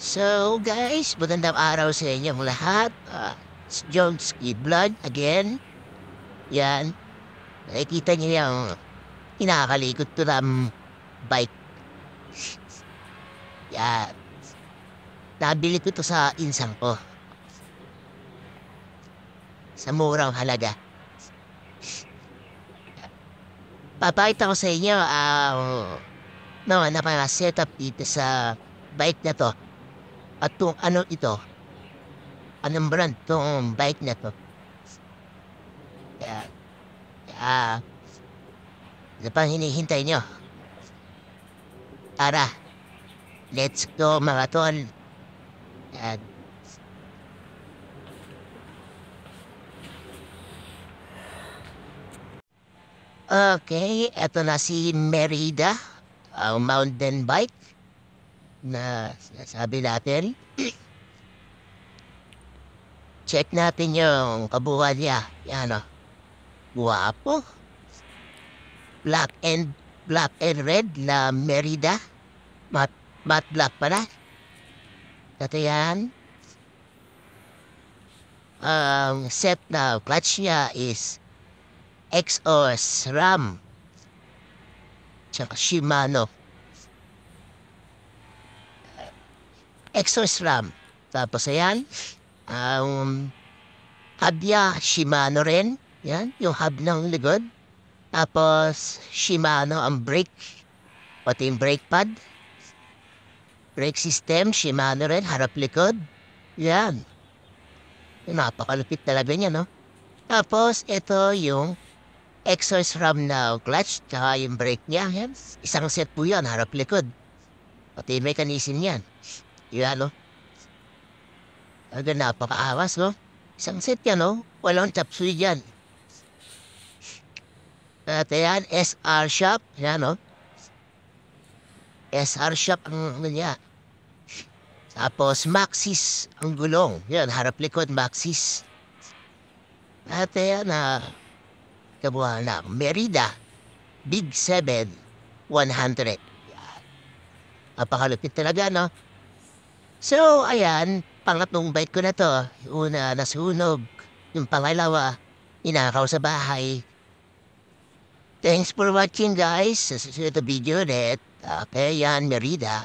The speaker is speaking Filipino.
So guys, magandang araw sa inyong lahat. Uh, it's John Skidblood again. Yan. Nakikita niyo yung kinakalikot ko ng bike. Yan. Nabili ko to sa insang ko. Sa murang halaga. Papakita ko sa inyo ang uh, mga napaka-setup dito sa bike na to. At kung ano ito, anong brand tong bike na to. Kaya, kaya, ano pang hinihintay nyo? Tara, let's go mga tol. At, Okay, eto na si Merida, ang mountain bike na sinasabi natin. Check natin yung kabuhan niya. Yan o. Oh. Guwapo. Black and black and red na Merida. Mat, mat black pala. Ito yan. Um, set na clutch niya is Exos RAM. Tsaka Shimano. exhaust ram. Tapos ayan, um, Habya Shimano rin. Yan, yung hub ng ligod. Tapos, Shimano ang brake. Pati yung brake pad. Brake system, Shimano rin, harap-likod. Yan. Napakalupit talaga niya, no? Tapos, ito yung exhaust ram na clutch, tsaka yung brake niya. Yan. Isang set po yan, harap-likod. Pati yung mechanism niyan. Yan, no? Ang ganda, papaawas, no? Isang set yan, no? Walang tapsuy dyan. At yan, SR shop. Yan, no? SR shop ang ano niya. Tapos, Maxis ang gulong. Yan, harap likod, Maxis. At yan, na kabuha na, Merida, Big 7, 100. Yan. Napakalupit talaga, no? So, ayan, pangatlong bike ko na to. Una, nasunog. Yung pangalawa, inakaw sa bahay. Thanks for watching guys. Sa susunod na video ulit, uh, Peyan Merida.